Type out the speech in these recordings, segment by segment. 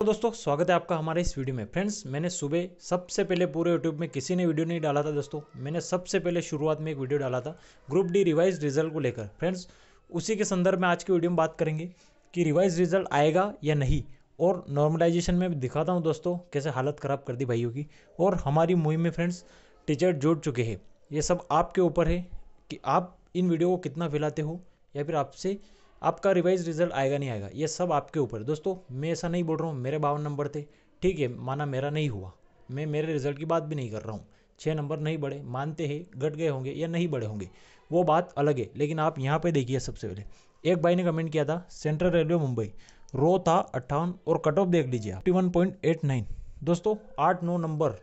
तो दोस्तों स्वागत है आपका हमारे इस वीडियो में फ्रेंड्स मैंने सुबह सबसे पहले पूरे यूट्यूब में किसी ने वीडियो नहीं डाला था दोस्तों मैंने सबसे पहले शुरुआत में एक वीडियो डाला था ग्रुप डी रिवाइज रिजल्ट को लेकर फ्रेंड्स उसी के संदर्भ में आज की वीडियो में बात करेंगे कि रिवाइज रिजल्ट आएगा या नहीं और नॉर्मलाइजेशन में दिखाता हूँ दोस्तों कैसे हालत ख़राब कर दी भाइयों की और हमारी मुहिम में फ्रेंड्स टीचर जुड़ चुके हैं ये सब आपके ऊपर है कि आप इन वीडियो को कितना फैलाते हो या फिर आपसे आपका रिवाइज रिजल्ट आएगा नहीं आएगा ये सब आपके ऊपर दोस्तों मैं ऐसा नहीं बोल रहा हूँ मेरे बावन नंबर थे ठीक है माना मेरा नहीं हुआ मैं मेरे रिजल्ट की बात भी नहीं कर रहा हूँ छः नंबर नहीं बढ़े मानते हैं घट गए होंगे या नहीं बढ़े होंगे वो बात अलग है लेकिन आप यहाँ पर देखिए सबसे पहले एक भाई ने कमेंट किया था सेंट्रल रेलवे मुंबई रो था अट्ठावन और कट ऑफ देख लीजिए fifty one point eight nine दोस्तों आठ नौ नंबर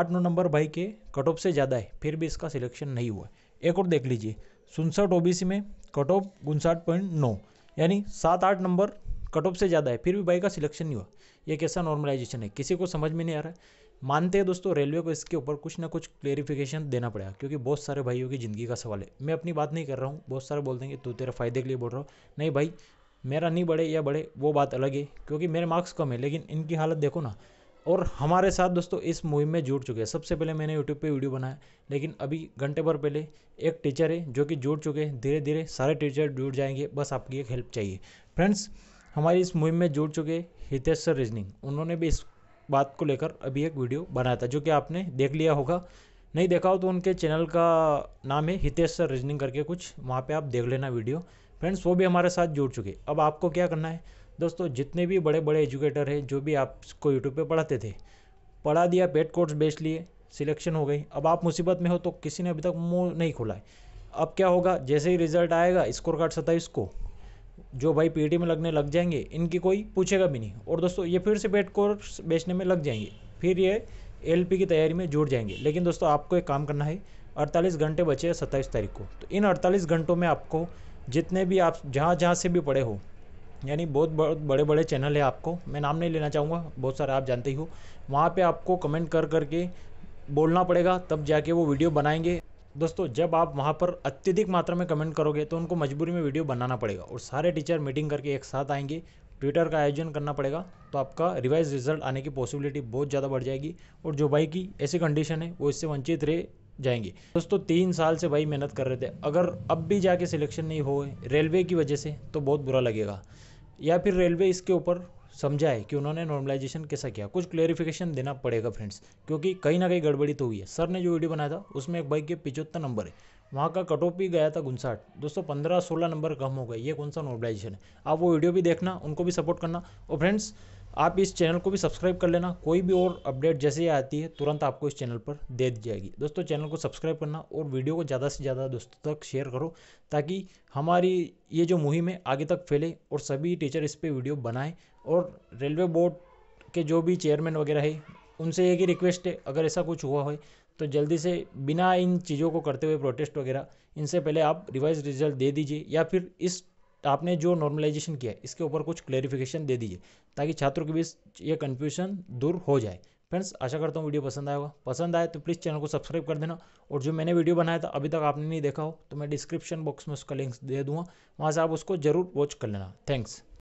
आठ नौ नंबर भाई के कट ऑफ से ज़्यादा है फिर भी इसका सिलेक्शन नहीं हुआ एक और देख लीजिए सुनसठ ओबीसी में कट ऑफ उनसाठ पॉइंट नौ यानी सात आठ नंबर कट ऑफ से ज़्यादा है फिर भी भाई का सिलेक्शन नहीं हुआ ये कैसा नॉर्मलाइजेशन है किसी को समझ में नहीं आ रहा है मानते हैं दोस्तों रेलवे को इसके ऊपर कुछ ना कुछ क्लेरिफिकेशन देना पड़ेगा क्योंकि बहुत सारे भाइयों की ज़िंदगी का सवाल है मैं अपनी बात नहीं कर रहा हूँ बहुत सारे बोल देंगे तू तेरे फ़ायदे के लिए बोल रहा हूँ नहीं भाई मेरा नहीं बढ़े या बढ़े वो बात अलग है क्योंकि मेरे मार्क्स कम है लेकिन इनकी हालत देखो ना और हमारे साथ दोस्तों इस मुहिम में जुड़ चुके हैं सबसे पहले मैंने यूट्यूब पे वीडियो बनाया लेकिन अभी घंटे भर पहले एक टीचर है जो कि जुड़ चुके हैं धीरे धीरे सारे टीचर जुड़ जाएंगे बस आपकी एक हेल्प चाहिए फ्रेंड्स हमारी इस मुहिम में जुड़ चुके हितेश सर रिजनिंग उन्होंने भी इस बात को लेकर अभी एक वीडियो बनाया था जो कि आपने देख लिया होगा नहीं देखा हो तो उनके चैनल का नाम है हितेश सर रीजनिंग करके कुछ वहाँ पे आप देख लेना वीडियो फ्रेंड्स वो भी हमारे साथ जुड़ चुके अब आपको क्या करना है दोस्तों जितने भी बड़े बड़े एजुकेटर हैं जो भी आपको यूट्यूब पे पढ़ाते थे पढ़ा दिया पेड कोर्स बेच लिए सिलेक्शन हो गई अब आप मुसीबत में हो तो किसी ने अभी तक मुँह नहीं खुला है अब क्या होगा जैसे ही रिजल्ट आएगा स्कोर कार्ड सत्ताईस को जो भाई पीटी में लगने लग जाएंगे इनकी कोई पूछेगा भी नहीं और दोस्तों ये फिर से पेड कोर्स बेचने में लग जाएंगे फिर ये एल की तैयारी में जुड़ जाएंगे लेकिन दोस्तों आपको एक काम करना है अड़तालीस घंटे बचे हैं सत्ताईस तारीख को तो इन अड़तालीस घंटों में आपको जितने भी आप जहाँ जहाँ से भी पढ़े हो यानी बहुत बहुत बड़े बड़े चैनल है आपको मैं नाम नहीं लेना चाहूँगा बहुत सारे आप जानते ही हो वहाँ पे आपको कमेंट कर करके बोलना पड़ेगा तब जाके वो वीडियो बनाएंगे दोस्तों जब आप वहाँ पर अत्यधिक मात्रा में कमेंट करोगे तो उनको मजबूरी में वीडियो बनाना पड़ेगा और सारे टीचर मीटिंग करके एक साथ आएंगे ट्विटर का आयोजन करना पड़ेगा तो आपका रिवाइज रिजल्ट आने की पॉसिबिलिटी बहुत ज़्यादा बढ़ जाएगी और जो भाई की ऐसी कंडीशन है वो इससे वंचित रहे जाएंगे दोस्तों तीन साल से भाई मेहनत कर रहे थे अगर अब भी जाके सिलेक्शन नहीं हो रेलवे की वजह से तो बहुत बुरा लगेगा या फिर रेलवे इसके ऊपर समझाए कि उन्होंने नॉर्मलाइजेशन कैसा किया कुछ क्लेरिफिकेशन देना पड़ेगा फ्रेंड्स क्योंकि कहीं ना कहीं गड़बड़ी तो हुई है सर ने जो वीडियो बनाया था उसमें एक बाइक के पिचहत्तर नंबर है वहाँ का कट ऑफ भी गया था गुनसाठ दोस्तों पंद्रह सोलह नंबर कम हो गए ये कौन सा नॉर्मलाइजेशन है आप वो वीडियो भी देखना उनको भी सपोर्ट करना और फ्रेंड्स आप इस चैनल को भी सब्सक्राइब कर लेना कोई भी और अपडेट जैसे ही आती है तुरंत आपको इस चैनल पर दे दी जाएगी दोस्तों चैनल को सब्सक्राइब करना और वीडियो को ज़्यादा से ज़्यादा दोस्तों तक शेयर करो ताकि हमारी ये जो मुहिम है आगे तक फैले और सभी टीचर इस पर वीडियो बनाएँ और रेलवे बोर्ड के जो भी चेयरमैन वगैरह है उनसे एक ही रिक्वेस्ट है अगर ऐसा कुछ हुआ हो तो जल्दी से बिना इन चीज़ों को करते हुए प्रोटेस्ट वगैरह इनसे पहले आप रिवाइज रिजल्ट दे दीजिए या फिर इस आपने जो नॉर्मलाइजेशन किया है इसके ऊपर कुछ क्लेरिफिकेशन दे दीजिए ताकि छात्रों के बीच ये कन्फ्यूजन दूर हो जाए फ्रेंड्स आशा करता हूँ वीडियो पसंद आएगा पसंद आए तो प्लीज़ चैनल को सब्सक्राइब कर देना और जो मैंने वीडियो बनाया था अभी तक आपने नहीं देखा हो तो मैं डिस्क्रिप्शन बॉक्स में उसका लिंक्स दे दूँगा वहाँ से आप उसको जरूर वॉच कर लेना थैंक्स